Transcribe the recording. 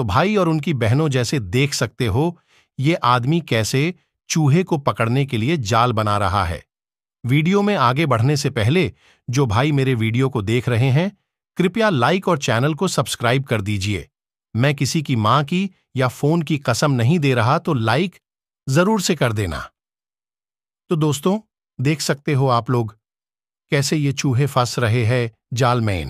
तो भाई और उनकी बहनों जैसे देख सकते हो ये आदमी कैसे चूहे को पकड़ने के लिए जाल बना रहा है वीडियो में आगे बढ़ने से पहले जो भाई मेरे वीडियो को देख रहे हैं कृपया लाइक और चैनल को सब्सक्राइब कर दीजिए मैं किसी की मां की या फोन की कसम नहीं दे रहा तो लाइक जरूर से कर देना तो दोस्तों देख सकते हो आप लोग कैसे ये चूहे फंस रहे हैं जाल में